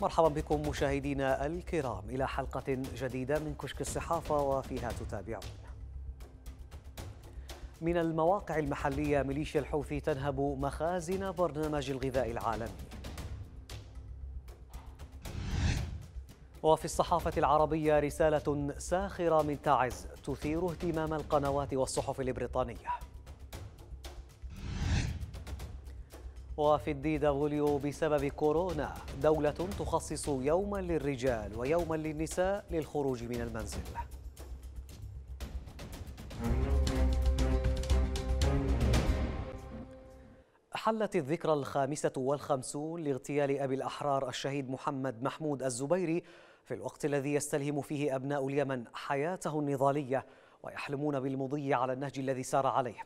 مرحبا بكم مشاهدينا الكرام إلى حلقة جديدة من كشك الصحافة وفيها تتابعون من المواقع المحلية ميليشيا الحوثي تنهب مخازن برنامج الغذاء العالمي وفي الصحافة العربية رسالة ساخرة من تعز تثير اهتمام القنوات والصحف البريطانية وفي الدي دبليو بسبب كورونا دولة تخصص يوما للرجال ويوما للنساء للخروج من المنزل حلت الذكرى الخامسة والخمسون لاغتيال أبي الأحرار الشهيد محمد محمود الزبيري في الوقت الذي يستلهم فيه أبناء اليمن حياته النضالية ويحلمون بالمضي على النهج الذي سار عليه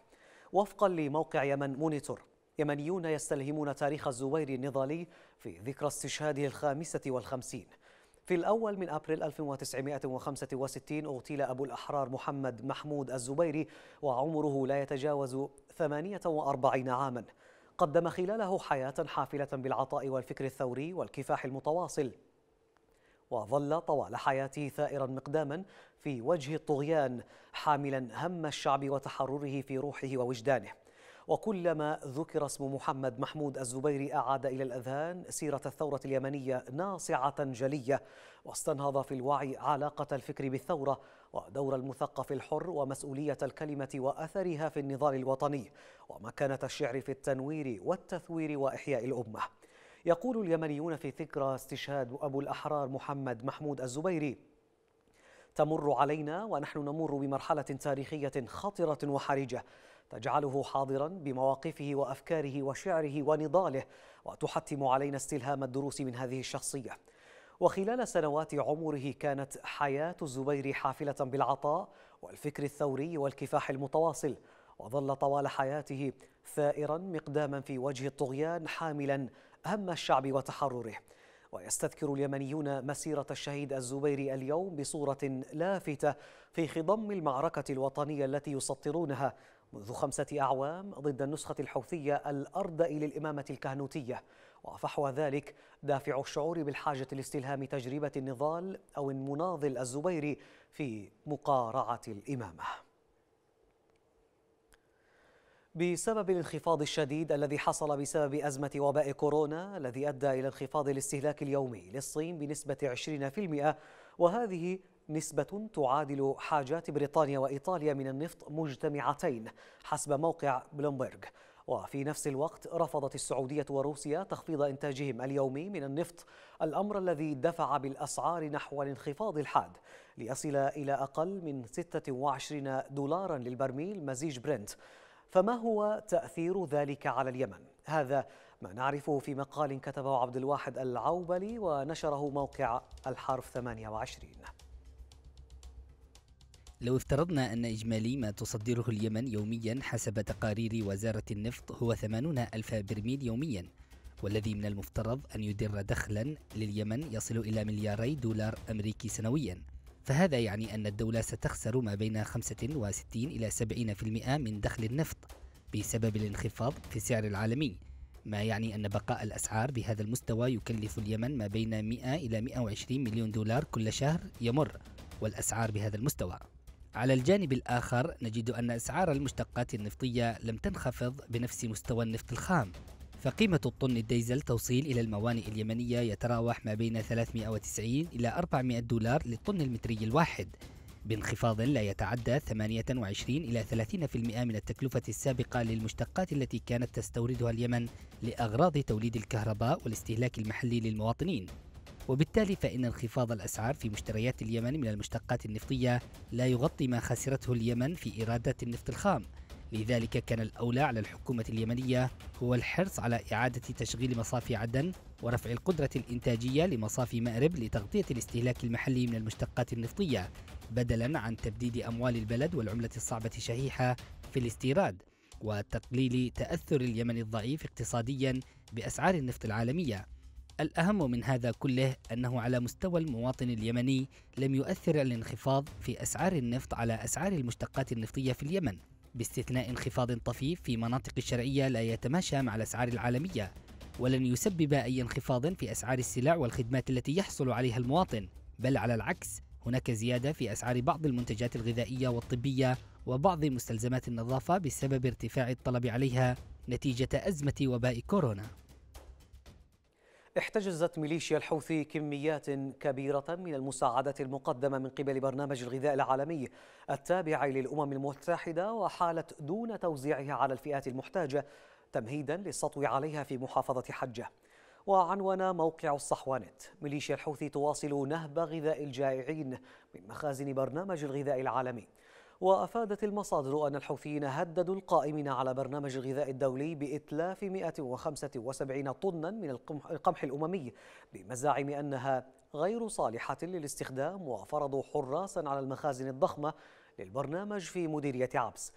وفقا لموقع يمن مونيتور يمنيون يستلهمون تاريخ الزبير النضالي في ذكرى استشهاده الخامسة والخمسين في الأول من أبريل 1965 اغتيل أبو الأحرار محمد محمود الزبيري وعمره لا يتجاوز 48 عاماً قدم خلاله حياة حافلة بالعطاء والفكر الثوري والكفاح المتواصل وظل طوال حياته ثائرا مقداما في وجه الطغيان حاملا هم الشعب وتحرره في روحه ووجدانه وكلما ذكر اسم محمد محمود الزبيري أعاد إلى الأذهان سيرة الثورة اليمنية ناصعة جلية واستنهض في الوعي علاقة الفكر بالثورة ودور المثقف الحر ومسؤولية الكلمة وأثرها في النضال الوطني ومكانة الشعر في التنوير والتثوير وإحياء الأمة يقول اليمنيون في ذكرى استشهاد أبو الأحرار محمد محمود الزبيري تمر علينا ونحن نمر بمرحلة تاريخية خطرة وحرجة تجعله حاضرا بمواقفه وافكاره وشعره ونضاله وتحتم علينا استلهام الدروس من هذه الشخصيه وخلال سنوات عمره كانت حياه الزبير حافله بالعطاء والفكر الثوري والكفاح المتواصل وظل طوال حياته ثائرا مقداما في وجه الطغيان حاملا هم الشعب وتحرره ويستذكر اليمنيون مسيرة الشهيد الزبيري اليوم بصورة لافتة في خضم المعركة الوطنية التي يسطرونها منذ خمسة أعوام ضد النسخة الحوثية الأردأ للإمامة الكهنوتية وفحوى ذلك دافع الشعور بالحاجة لاستلهام تجربة النضال أو المناضل الزبيري في مقارعة الإمامة بسبب الانخفاض الشديد الذي حصل بسبب أزمة وباء كورونا الذي أدى إلى انخفاض الاستهلاك اليومي للصين بنسبة 20% وهذه نسبة تعادل حاجات بريطانيا وإيطاليا من النفط مجتمعتين حسب موقع بلومبرغ وفي نفس الوقت رفضت السعودية وروسيا تخفيض إنتاجهم اليومي من النفط الأمر الذي دفع بالأسعار نحو الانخفاض الحاد ليصل إلى أقل من 26 دولارا للبرميل مزيج برنت فما هو تأثير ذلك على اليمن؟ هذا ما نعرفه في مقال كتبه عبد الواحد العوبلي ونشره موقع الحرف 28 لو افترضنا أن إجمالي ما تصدره اليمن يوميا حسب تقارير وزارة النفط هو 80 ألف برميل يوميا والذي من المفترض أن يدر دخلا لليمن يصل إلى ملياري دولار أمريكي سنويا فهذا يعني أن الدولة ستخسر ما بين 65 إلى 70% من دخل النفط بسبب الانخفاض في السعر العالمي ما يعني أن بقاء الأسعار بهذا المستوى يكلف اليمن ما بين 100 إلى 120 مليون دولار كل شهر يمر والأسعار بهذا المستوى على الجانب الآخر نجد أن أسعار المشتقات النفطية لم تنخفض بنفس مستوى النفط الخام فقيمة الطن الديزل توصيل إلى الموانئ اليمنية يتراوح ما بين 390 إلى 400 دولار للطن المتري الواحد بانخفاض لا يتعدى 28 إلى 30% من التكلفة السابقة للمشتقات التي كانت تستوردها اليمن لأغراض توليد الكهرباء والاستهلاك المحلي للمواطنين وبالتالي فإن انخفاض الأسعار في مشتريات اليمن من المشتقات النفطية لا يغطي ما خسرته اليمن في إيرادات النفط الخام لذلك كان الأولى على الحكومة اليمنية هو الحرص على إعادة تشغيل مصافي عدن ورفع القدرة الإنتاجية لمصافي مأرب لتغطية الاستهلاك المحلي من المشتقات النفطية بدلا عن تبديد أموال البلد والعملة الصعبة شحيحة في الاستيراد وتقليل تأثر اليمن الضعيف اقتصاديا بأسعار النفط العالمية الأهم من هذا كله أنه على مستوى المواطن اليمني لم يؤثر الانخفاض في أسعار النفط على أسعار المشتقات النفطية في اليمن باستثناء انخفاض طفيف في مناطق الشرعية لا يتماشى مع الأسعار العالمية ولن يسبب أي انخفاض في أسعار السلع والخدمات التي يحصل عليها المواطن بل على العكس هناك زيادة في أسعار بعض المنتجات الغذائية والطبية وبعض مستلزمات النظافة بسبب ارتفاع الطلب عليها نتيجة أزمة وباء كورونا احتجزت ميليشيا الحوثي كميات كبيرة من المساعدات المقدمة من قبل برنامج الغذاء العالمي التابع للأمم المتحدة وحالت دون توزيعها على الفئات المحتاجة تمهيدا للسطو عليها في محافظة حجة وعنوان موقع الصحوانت ميليشيا الحوثي تواصل نهب غذاء الجائعين من مخازن برنامج الغذاء العالمي وأفادت المصادر أن الحوثيين هددوا القائمين على برنامج الغذاء الدولي بإتلاف 175 طنا من القمح الأممي بمزاعم أنها غير صالحة للاستخدام وفرضوا حراسا على المخازن الضخمة للبرنامج في مديرية عبس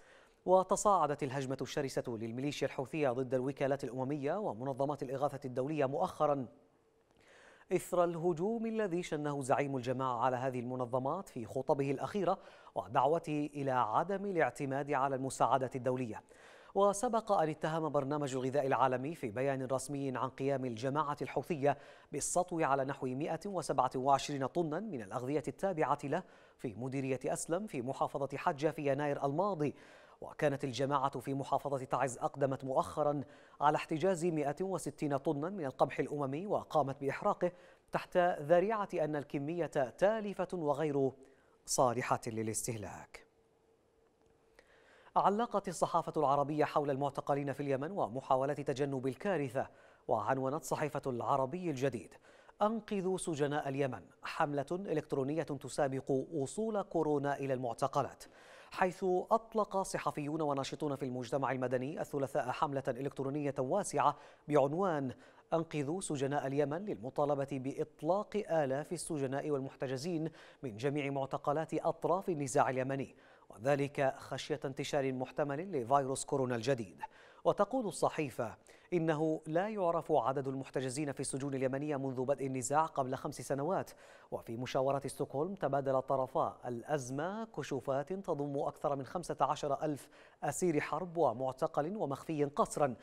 وتصاعدت الهجمة الشرسة للميليشيا الحوثية ضد الوكالات الأممية ومنظمات الإغاثة الدولية مؤخرا إثر الهجوم الذي شنه زعيم الجماعة على هذه المنظمات في خطبه الأخيرة ودعوته إلى عدم الاعتماد على المساعدات الدولية وسبق أن اتهم برنامج الغذاء العالمي في بيان رسمي عن قيام الجماعة الحوثية بالسطو على نحو 127 طنا من الأغذية التابعة له في مديرية أسلم في محافظة حجة في يناير الماضي وكانت الجماعة في محافظة تعز أقدمت مؤخرا على احتجاز 160 طنا من القمح الأممي وقامت بإحراقه تحت ذريعة أن الكمية تالفة وغير صالحة للاستهلاك علقت الصحافة العربية حول المعتقلين في اليمن ومحاولة تجنب الكارثة وعنونت صحيفة العربي الجديد أنقذوا سجناء اليمن حملة إلكترونية تسابق وصول كورونا إلى المعتقلات حيث أطلق صحفيون وناشطون في المجتمع المدني الثلاثاء حملة إلكترونية واسعة بعنوان أنقذوا سجناء اليمن للمطالبة بإطلاق آلاف السجناء والمحتجزين من جميع معتقلات أطراف النزاع اليمني وذلك خشية انتشار محتمل لفيروس كورونا الجديد وتقول الصحيفة إنه لا يعرف عدد المحتجزين في السجون اليمنية منذ بدء النزاع قبل خمس سنوات وفي مشاورة ستوكهولم تبادل طرفا الأزمة كشوفات تضم أكثر من 15 ألف أسير حرب ومعتقل ومخفي قسرا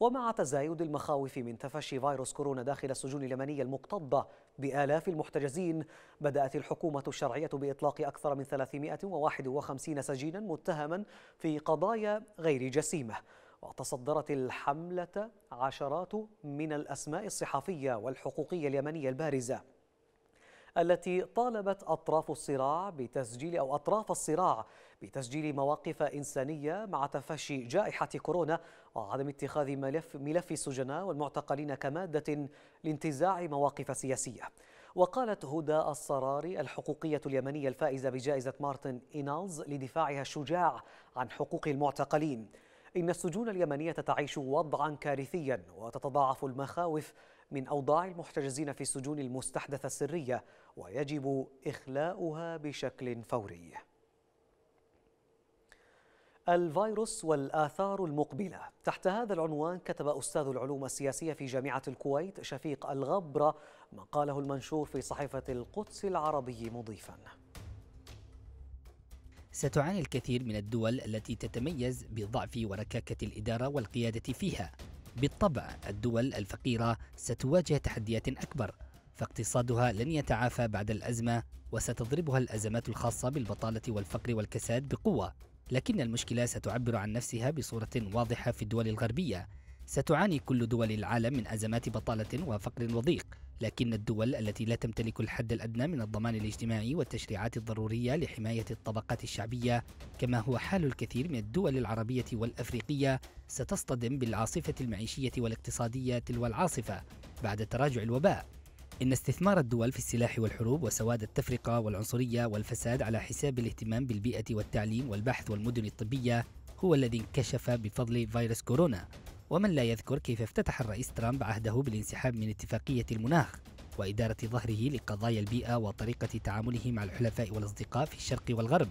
ومع تزايد المخاوف من تفشي فيروس كورونا داخل السجون اليمنية المكتظة بآلاف المحتجزين بدأت الحكومة الشرعية بإطلاق أكثر من 351 سجينا متهما في قضايا غير جسيمة وتصدرت الحملة عشرات من الأسماء الصحفية والحقوقية اليمنية البارزة التي طالبت أطراف الصراع بتسجيل أو أطراف الصراع بتسجيل مواقف إنسانية مع تفشي جائحة كورونا وعدم اتخاذ ملف, ملف السجناء والمعتقلين كمادة لانتزاع مواقف سياسية وقالت هدى الصراري الحقوقية اليمنية الفائزة بجائزة مارتن إينالز لدفاعها الشجاع عن حقوق المعتقلين إن السجون اليمنية تعيش وضعا كارثيا وتتضاعف المخاوف من أوضاع المحتجزين في السجون المستحدثة السرية ويجب إخلاؤها بشكل فوري الفيروس والآثار المقبلة تحت هذا العنوان كتب أستاذ العلوم السياسية في جامعة الكويت شفيق الغبرة ما قاله المنشور في صحيفة القدس العربي مضيفاً ستعاني الكثير من الدول التي تتميز بضعف وركاكة الإدارة والقيادة فيها بالطبع الدول الفقيرة ستواجه تحديات أكبر فاقتصادها لن يتعافى بعد الأزمة وستضربها الأزمات الخاصة بالبطالة والفقر والكساد بقوة لكن المشكلة ستعبر عن نفسها بصورة واضحة في الدول الغربية ستعاني كل دول العالم من أزمات بطالة وفقر وضيق لكن الدول التي لا تمتلك الحد الأدنى من الضمان الاجتماعي والتشريعات الضرورية لحماية الطبقات الشعبية كما هو حال الكثير من الدول العربية والأفريقية ستصطدم بالعاصفة المعيشية والاقتصادية تلو العاصفة بعد تراجع الوباء إن استثمار الدول في السلاح والحروب وسواد التفرقة والعنصرية والفساد على حساب الاهتمام بالبيئة والتعليم والبحث والمدن الطبية هو الذي انكشف بفضل فيروس كورونا ومن لا يذكر كيف افتتح الرئيس ترامب عهده بالانسحاب من اتفاقية المناخ وإدارة ظهره لقضايا البيئة وطريقة تعامله مع الحلفاء والأصدقاء في الشرق والغرب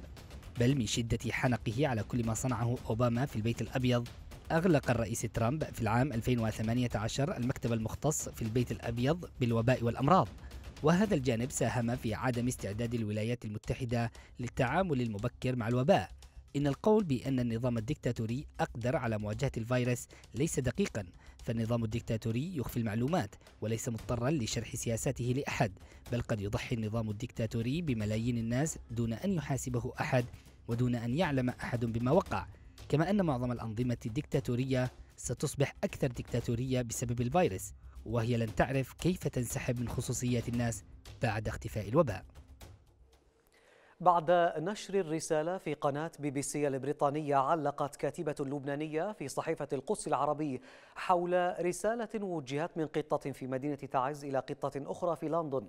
بل من شدة حنقه على كل ما صنعه أوباما في البيت الأبيض أغلق الرئيس ترامب في العام 2018 المكتب المختص في البيت الأبيض بالوباء والأمراض وهذا الجانب ساهم في عدم استعداد الولايات المتحدة للتعامل المبكر مع الوباء إن القول بأن النظام الدكتاتوري أقدر على مواجهة الفيروس ليس دقيقا فالنظام الدكتاتوري يخفي المعلومات وليس مضطرا لشرح سياساته لأحد بل قد يضحي النظام الدكتاتوري بملايين الناس دون أن يحاسبه أحد ودون أن يعلم أحد بما وقع كما أن معظم الأنظمة الدكتاتورية ستصبح أكثر دكتاتورية بسبب الفيروس وهي لن تعرف كيف تنسحب من خصوصيات الناس بعد اختفاء الوباء بعد نشر الرسالة في قناة بي بي سي البريطانية علقت كاتبة لبنانية في صحيفة القدس العربي حول رسالة وجهت من قطة في مدينة تعز إلى قطة أخرى في لندن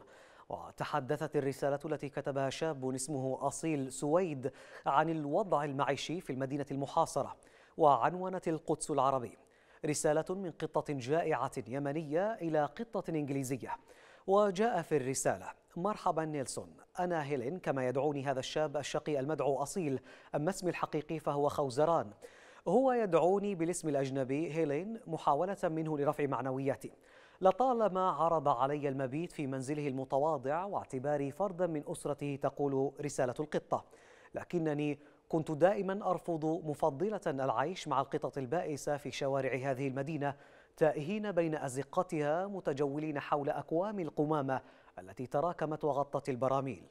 وتحدثت الرسالة التي كتبها شاب اسمه أصيل سويد عن الوضع المعيشي في المدينة المحاصرة وعنونت القدس العربي رسالة من قطة جائعة يمنية إلى قطة إنجليزية وجاء في الرسالة مرحبا نيلسون أنا هيلين كما يدعوني هذا الشاب الشقي المدعو أصيل أما اسمي الحقيقي فهو خوزران هو يدعوني بالاسم الأجنبي هيلين محاولة منه لرفع معنوياتي لطالما عرض علي المبيت في منزله المتواضع واعتباري فردا من أسرته تقول رسالة القطة لكنني كنت دائما أرفض مفضلة العيش مع القطط البائسة في شوارع هذه المدينة تائهين بين أزقتها متجولين حول أكوام القمامة التي تراكمت وغطت البراميل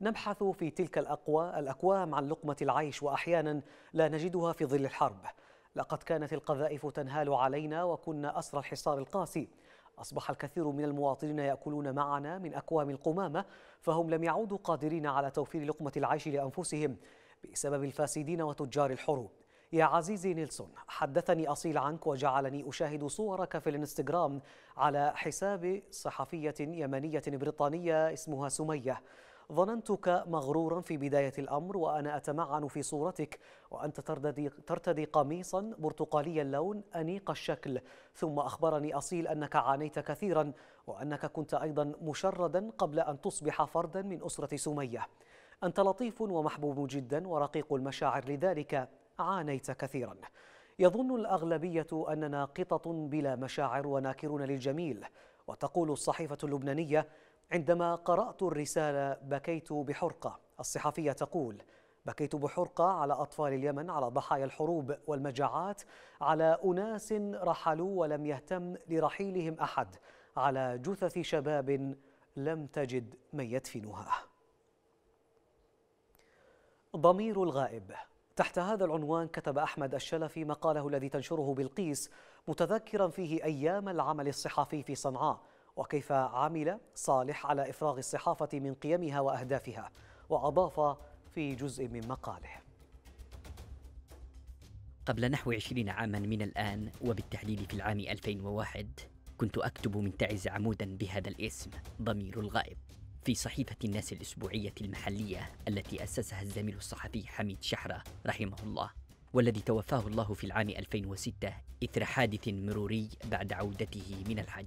نبحث في تلك الأقوى الأكوام عن لقمة العيش وأحيانا لا نجدها في ظل الحرب لقد كانت القذائف تنهال علينا وكنا أسرى الحصار القاسي أصبح الكثير من المواطنين يأكلون معنا من أكوام القمامة فهم لم يعودوا قادرين على توفير لقمة العيش لأنفسهم بسبب الفاسدين وتجار الحروب يا عزيزي نيلسون حدثني أصيل عنك وجعلني أشاهد صورك في الانستغرام على حساب صحفية يمنية بريطانية اسمها سمية ظننتك مغرورا في بداية الأمر وأنا أتمعن في صورتك وأنت ترتدي, ترتدي قميصا برتقالي اللون أنيق الشكل ثم أخبرني أصيل أنك عانيت كثيرا وأنك كنت أيضا مشردا قبل أن تصبح فردا من أسرة سمية أنت لطيف ومحبوب جدا ورقيق المشاعر لذلك عانيت كثيرا يظن الأغلبية أننا قطط بلا مشاعر وناكرون للجميل وتقول الصحيفة اللبنانية عندما قرأت الرسالة بكيت بحرقة الصحفية تقول بكيت بحرقة على أطفال اليمن على ضحايا الحروب والمجاعات على أناس رحلوا ولم يهتم لرحيلهم أحد على جثث شباب لم تجد من يدفنها ضمير الغائب تحت هذا العنوان كتب أحمد الشلفي مقاله الذي تنشره بالقيس متذكرا فيه أيام العمل الصحفي في صنعاء وكيف عمل صالح على إفراغ الصحافة من قيمها وأهدافها وأضاف في جزء من مقاله قبل نحو عشرين عاما من الآن وبالتحديد في العام 2001 كنت أكتب من تعز عمودا بهذا الاسم ضمير الغائب في صحيفة الناس الأسبوعية المحلية التي أسسها الزميل الصحفي حميد شحرة رحمه الله والذي توفاه الله في العام 2006 إثر حادث مروري بعد عودته من الحج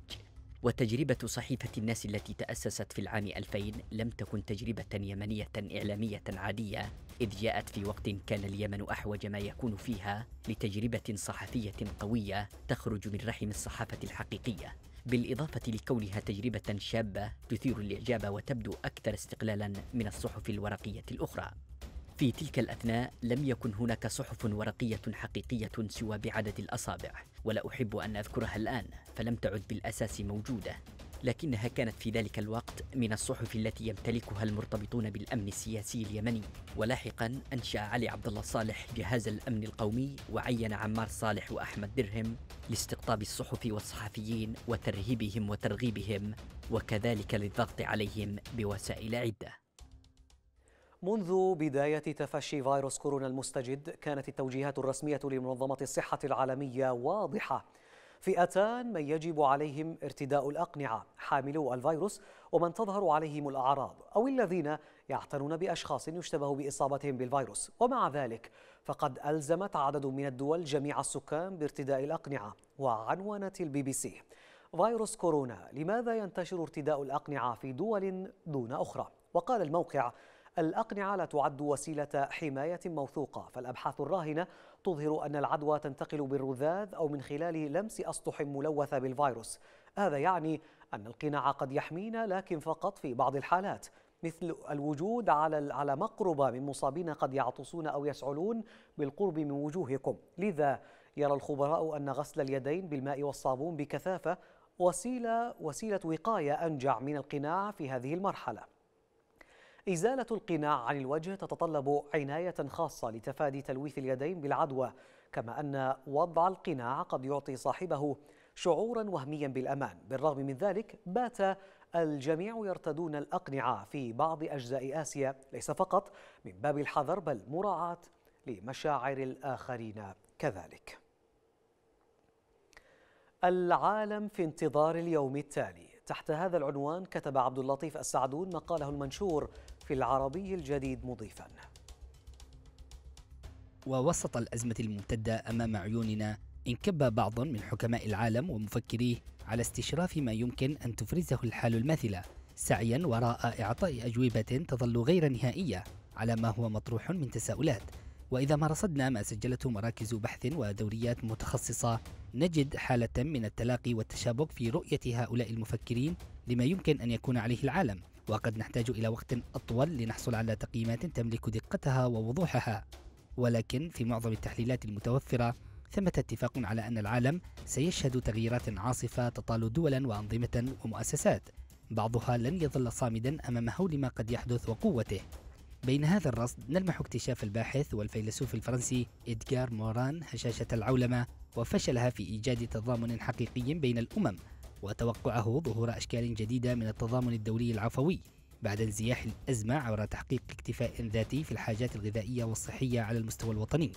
وتجربة صحيفة الناس التي تأسست في العام 2000 لم تكن تجربة يمنية إعلامية عادية إذ جاءت في وقت كان اليمن أحوج ما يكون فيها لتجربة صحفية قوية تخرج من رحم الصحافة الحقيقية بالإضافة لكونها تجربة شابة تثير الإعجاب وتبدو أكثر استقلالا من الصحف الورقية الأخرى في تلك الأثناء لم يكن هناك صحف ورقية حقيقية سوى بعدد الأصابع ولا أحب أن أذكرها الآن فلم تعد بالأساس موجودة لكنها كانت في ذلك الوقت من الصحف التي يمتلكها المرتبطون بالامن السياسي اليمني ولاحقا انشا علي عبد الله صالح جهاز الامن القومي وعين عمار صالح واحمد درهم لاستقطاب الصحف والصحفيين وترهيبهم وترغيبهم وكذلك للضغط عليهم بوسائل عده منذ بداية تفشي فيروس كورونا المستجد كانت التوجيهات الرسمية لمنظمة الصحة العالمية واضحة فئتان من يجب عليهم ارتداء الأقنعة حاملو الفيروس ومن تظهر عليهم الأعراض أو الذين يعتنون بأشخاص يشتبه بإصابتهم بالفيروس ومع ذلك فقد ألزمت عدد من الدول جميع السكان بارتداء الأقنعة وعنونت البي بي سي فيروس كورونا لماذا ينتشر ارتداء الأقنعة في دول دون أخرى؟ وقال الموقع الأقنعة لا تعد وسيلة حماية موثوقة فالأبحاث الراهنة تظهر أن العدوى تنتقل بالرذاذ أو من خلال لمس أسطح ملوثة بالفيروس هذا يعني أن القناع قد يحمينا لكن فقط في بعض الحالات مثل الوجود على على مقربة من مصابين قد يعطسون أو يسعلون بالقرب من وجوهكم لذا يرى الخبراء أن غسل اليدين بالماء والصابون بكثافة وسيلة وسيلة وقاية أنجع من القناع في هذه المرحلة إزالة القناع عن الوجه تتطلب عناية خاصة لتفادي تلويث اليدين بالعدوى كما أن وضع القناع قد يعطي صاحبه شعورا وهميا بالأمان بالرغم من ذلك بات الجميع يرتدون الأقنعة في بعض أجزاء آسيا ليس فقط من باب الحذر بل مراعاة لمشاعر الآخرين كذلك العالم في انتظار اليوم التالي تحت هذا العنوان كتب عبد اللطيف السعدون مقاله المنشور في العربي الجديد مضيفا ووسط الأزمة الممتدة أمام عيوننا انكب بعض من حكماء العالم ومفكريه على استشراف ما يمكن أن تفرزه الحال الماثلة سعيا وراء إعطاء أجوبة تظل غير نهائية على ما هو مطروح من تساؤلات وإذا ما رصدنا ما سجلته مراكز بحث ودوريات متخصصة نجد حالة من التلاقي والتشابك في رؤية هؤلاء المفكرين لما يمكن أن يكون عليه العالم وقد نحتاج إلى وقت أطول لنحصل على تقييمات تملك دقتها ووضوحها ولكن في معظم التحليلات المتوفرة ثمة اتفاق على أن العالم سيشهد تغييرات عاصفة تطال دولا وأنظمة ومؤسسات بعضها لن يظل صامدا أمام هول ما قد يحدث وقوته بين هذا الرصد نلمح اكتشاف الباحث والفيلسوف الفرنسي إدغار موران هشاشة العولمة وفشلها في إيجاد تضامن حقيقي بين الأمم وتوقعه ظهور أشكال جديدة من التضامن الدولي العفوي بعد انزياح الأزمة عبر تحقيق اكتفاء ذاتي في الحاجات الغذائية والصحية على المستوى الوطني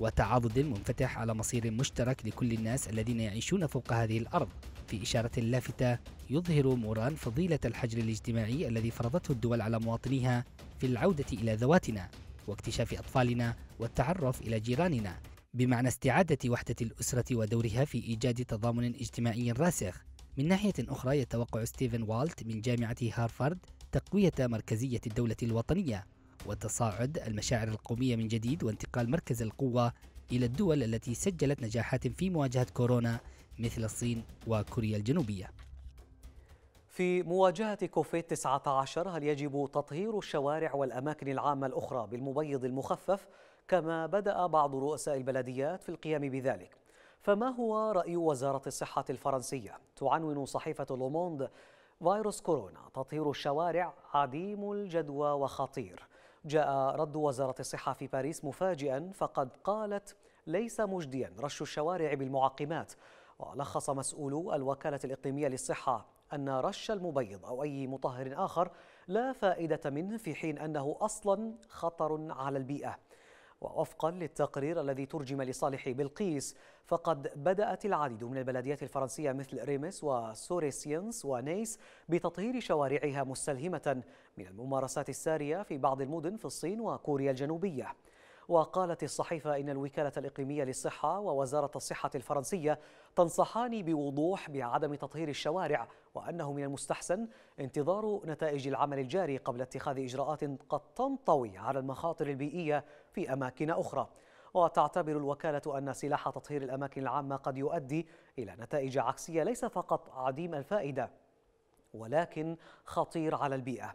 وتعاضد منفتح على مصير مشترك لكل الناس الذين يعيشون فوق هذه الأرض في إشارة لافتة يظهر موران فضيلة الحجر الاجتماعي الذي فرضته الدول على مواطنيها في العودة إلى ذواتنا واكتشاف أطفالنا والتعرف إلى جيراننا بمعنى استعادة وحدة الأسرة ودورها في إيجاد تضامن اجتماعي راسخ من ناحية أخرى يتوقع ستيفن والت من جامعة هارفارد تقوية مركزية الدولة الوطنية وتصاعد المشاعر القومية من جديد وانتقال مركز القوة إلى الدول التي سجلت نجاحات في مواجهة كورونا مثل الصين وكوريا الجنوبية في مواجهة كوفيد 19 هل يجب تطهير الشوارع والأماكن العامة الأخرى بالمبيض المخفف كما بدأ بعض رؤساء البلديات في القيام بذلك؟ فما هو رأي وزارة الصحة الفرنسية؟ تعنون صحيفة لوموند فيروس كورونا تطهير الشوارع عديم الجدوى وخطير جاء رد وزارة الصحة في باريس مفاجئا فقد قالت ليس مجديا رش الشوارع بالمعقمات ولخص مسؤولو الوكالة الإقليمية للصحة أن رش المبيض أو أي مطهر آخر لا فائدة منه في حين أنه أصلا خطر على البيئة ووفقا للتقرير الذي ترجم لصالح بلقيس فقد بدأت العديد من البلديات الفرنسية مثل ريمس وسوريسينس ونيس بتطهير شوارعها مستلهمة من الممارسات السارية في بعض المدن في الصين وكوريا الجنوبية وقالت الصحيفة إن الوكالة الإقليمية للصحة ووزارة الصحة الفرنسية تنصحان بوضوح بعدم تطهير الشوارع وأنه من المستحسن انتظار نتائج العمل الجاري قبل اتخاذ إجراءات قد تنطوي على المخاطر البيئية في أماكن أخرى وتعتبر الوكالة أن سلاح تطهير الأماكن العامة قد يؤدي إلى نتائج عكسية ليس فقط عديم الفائدة ولكن خطير على البيئة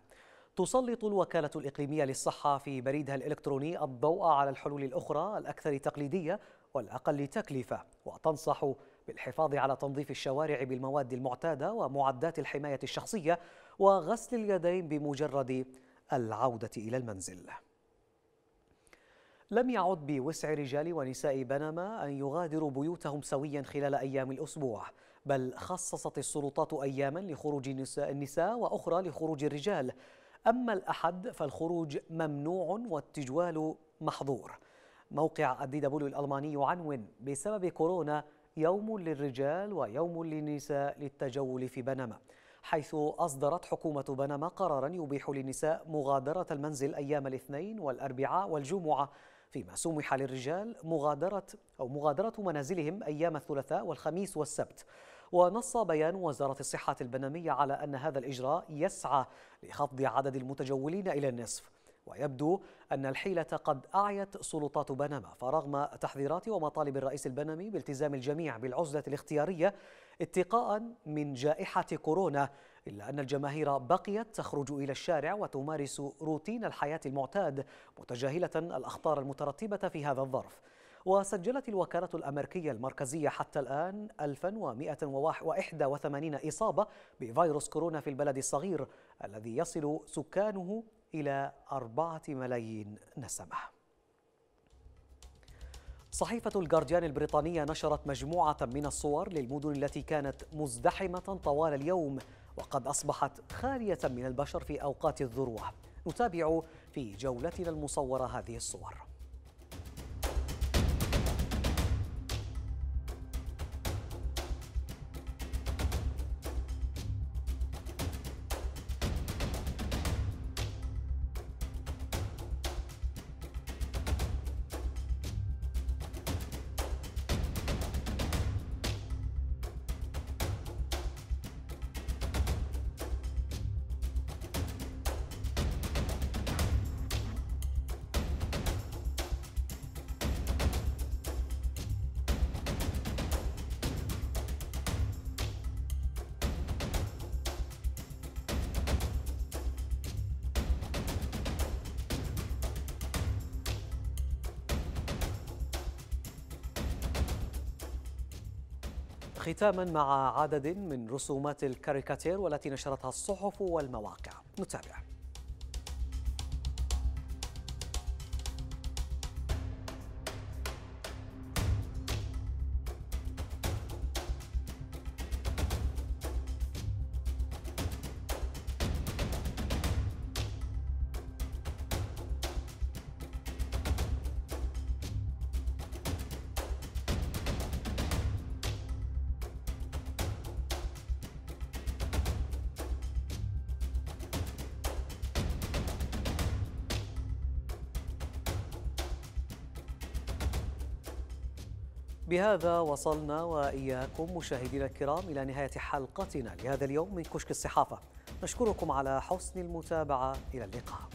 تسلط الوكالة الإقليمية للصحة في بريدها الإلكتروني الضوء على الحلول الأخرى الأكثر تقليدية والأقل تكلفة وتنصح بالحفاظ على تنظيف الشوارع بالمواد المعتادة ومعدات الحماية الشخصية وغسل اليدين بمجرد العودة إلى المنزل لم يعد بوسع رجال ونساء بنما أن يغادروا بيوتهم سويا خلال أيام الأسبوع بل خصصت السلطات أياما لخروج النساء وأخرى لخروج الرجال أما الأحد فالخروج ممنوع والتجوال محظور موقع الدي دبليو الألماني عنون بسبب كورونا يوم للرجال ويوم للنساء للتجول في بنما حيث أصدرت حكومة بنما قرارا يبيح للنساء مغادرة المنزل أيام الاثنين والأربعاء والجمعة فيما سمح للرجال مغادرة أو مغادرة منازلهم أيام الثلاثاء والخميس والسبت ونص بيان وزارة الصحة البنمية على أن هذا الإجراء يسعى لخفض عدد المتجولين إلى النصف ويبدو أن الحيلة قد أعيت سلطات بنما فرغم تحذيرات ومطالب الرئيس البنمي بالتزام الجميع بالعزلة الاختيارية اتقاء من جائحة كورونا إلا أن الجماهير بقيت تخرج إلى الشارع وتمارس روتين الحياة المعتاد متجاهلة الأخطار المترتبة في هذا الظرف وسجلت الوكالة الأمريكية المركزية حتى الآن 1181 إصابة بفيروس كورونا في البلد الصغير الذي يصل سكانه إلى 4 ملايين نسمة صحيفة الجارديان البريطانية نشرت مجموعة من الصور للمدن التي كانت مزدحمة طوال اليوم وقد أصبحت خالية من البشر في أوقات الذروة نتابع في جولتنا المصورة هذه الصور ختاما مع عدد من رسومات الكاريكاتير والتي نشرتها الصحف والمواقع نتابع بهذا وصلنا وإياكم مشاهدينا الكرام إلى نهاية حلقتنا لهذا اليوم من كشك الصحافة نشكركم على حسن المتابعة إلى اللقاء